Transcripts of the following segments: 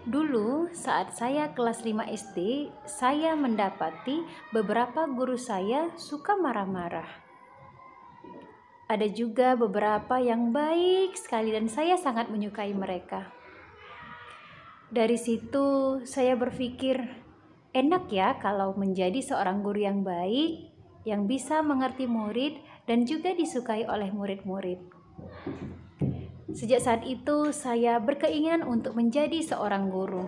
Dulu saat saya kelas 5 SD, saya mendapati beberapa guru saya suka marah-marah. Ada juga beberapa yang baik sekali dan saya sangat menyukai mereka. Dari situ saya berpikir, enak ya kalau menjadi seorang guru yang baik, yang bisa mengerti murid dan juga disukai oleh murid-murid. Sejak saat itu, saya berkeinginan untuk menjadi seorang guru.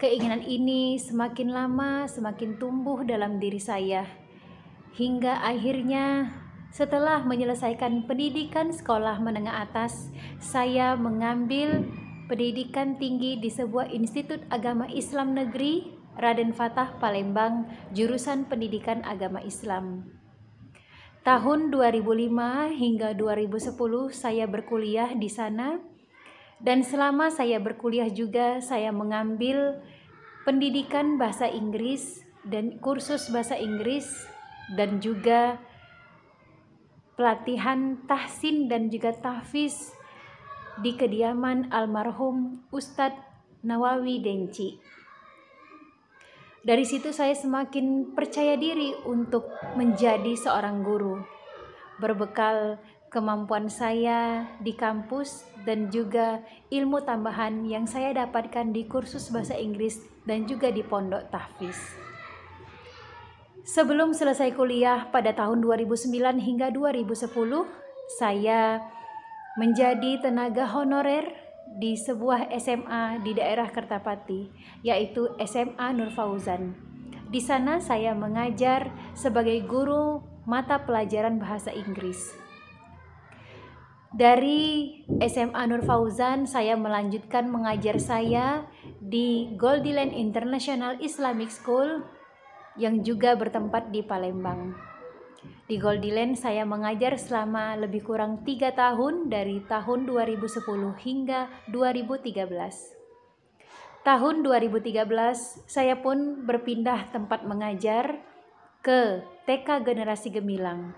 Keinginan ini semakin lama semakin tumbuh dalam diri saya, hingga akhirnya setelah menyelesaikan pendidikan sekolah menengah atas, saya mengambil pendidikan tinggi di sebuah institut agama Islam negeri, Raden Fatah Palembang, jurusan pendidikan agama Islam. Tahun 2005 hingga 2010 saya berkuliah di sana dan selama saya berkuliah juga saya mengambil pendidikan bahasa Inggris dan kursus bahasa Inggris dan juga pelatihan tahsin dan juga tahfiz di kediaman almarhum Ustadz Nawawi Denci. Dari situ saya semakin percaya diri untuk menjadi seorang guru. Berbekal kemampuan saya di kampus dan juga ilmu tambahan yang saya dapatkan di kursus bahasa Inggris dan juga di pondok tahfiz. Sebelum selesai kuliah pada tahun 2009 hingga 2010, saya menjadi tenaga honorer di sebuah SMA di daerah Kertapati, yaitu SMA Nur Fauzan. Di sana saya mengajar sebagai guru mata pelajaran bahasa Inggris. Dari SMA Nur Fauzan, saya melanjutkan mengajar saya di Goldiland International Islamic School yang juga bertempat di Palembang. Di Goldiland saya mengajar selama lebih kurang tiga tahun dari tahun 2010 hingga 2013. Tahun 2013 saya pun berpindah tempat mengajar ke TK Generasi Gemilang.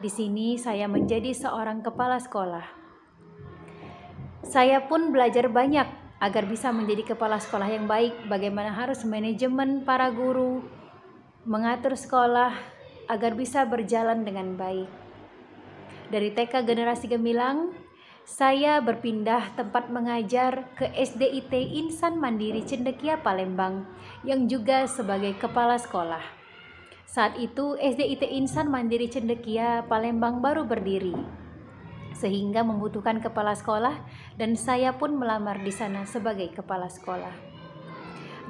Di sini saya menjadi seorang kepala sekolah. Saya pun belajar banyak agar bisa menjadi kepala sekolah yang baik, bagaimana harus manajemen para guru, mengatur sekolah, agar bisa berjalan dengan baik. Dari TK Generasi Gemilang, saya berpindah tempat mengajar ke SDIT Insan Mandiri Cendekia Palembang yang juga sebagai kepala sekolah. Saat itu SDIT Insan Mandiri Cendekia Palembang baru berdiri sehingga membutuhkan kepala sekolah dan saya pun melamar di sana sebagai kepala sekolah.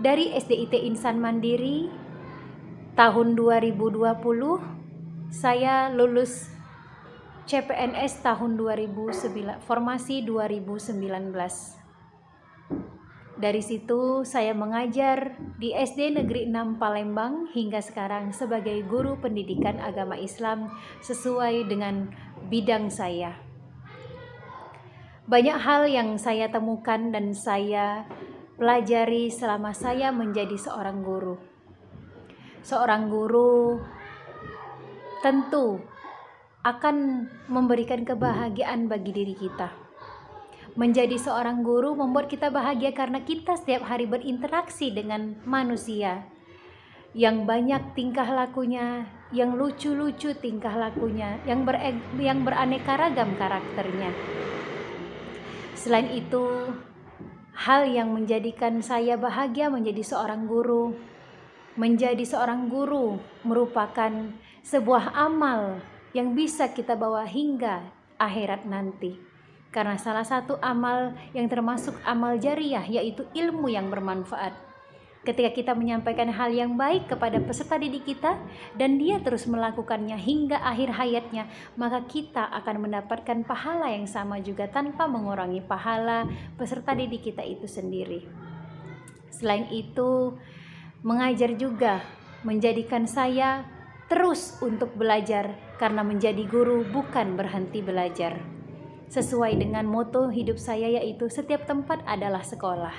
Dari SDIT Insan Mandiri, tahun 2020 saya lulus CPNS tahun 2009 formasi 2019 dari situ saya mengajar di SD Negeri 6 Palembang hingga sekarang sebagai guru pendidikan agama Islam sesuai dengan bidang saya. Banyak hal yang saya temukan dan saya pelajari selama saya menjadi seorang guru seorang guru tentu akan memberikan kebahagiaan bagi diri kita. Menjadi seorang guru membuat kita bahagia karena kita setiap hari berinteraksi dengan manusia yang banyak tingkah lakunya, yang lucu-lucu tingkah lakunya, yang ber yang beraneka ragam karakternya. Selain itu, hal yang menjadikan saya bahagia menjadi seorang guru Menjadi seorang guru merupakan sebuah amal yang bisa kita bawa hingga akhirat nanti. Karena salah satu amal yang termasuk amal jariah yaitu ilmu yang bermanfaat. Ketika kita menyampaikan hal yang baik kepada peserta didik kita dan dia terus melakukannya hingga akhir hayatnya, maka kita akan mendapatkan pahala yang sama juga tanpa mengurangi pahala peserta didik kita itu sendiri. Selain itu, mengajar juga menjadikan saya terus untuk belajar karena menjadi guru bukan berhenti belajar. Sesuai dengan moto hidup saya yaitu setiap tempat adalah sekolah.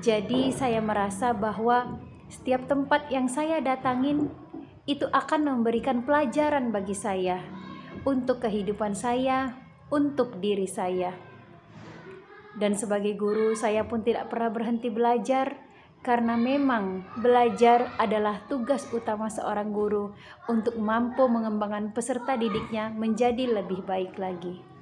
Jadi saya merasa bahwa setiap tempat yang saya datangin itu akan memberikan pelajaran bagi saya untuk kehidupan saya, untuk diri saya. Dan sebagai guru saya pun tidak pernah berhenti belajar karena memang belajar adalah tugas utama seorang guru untuk mampu mengembangkan peserta didiknya menjadi lebih baik lagi.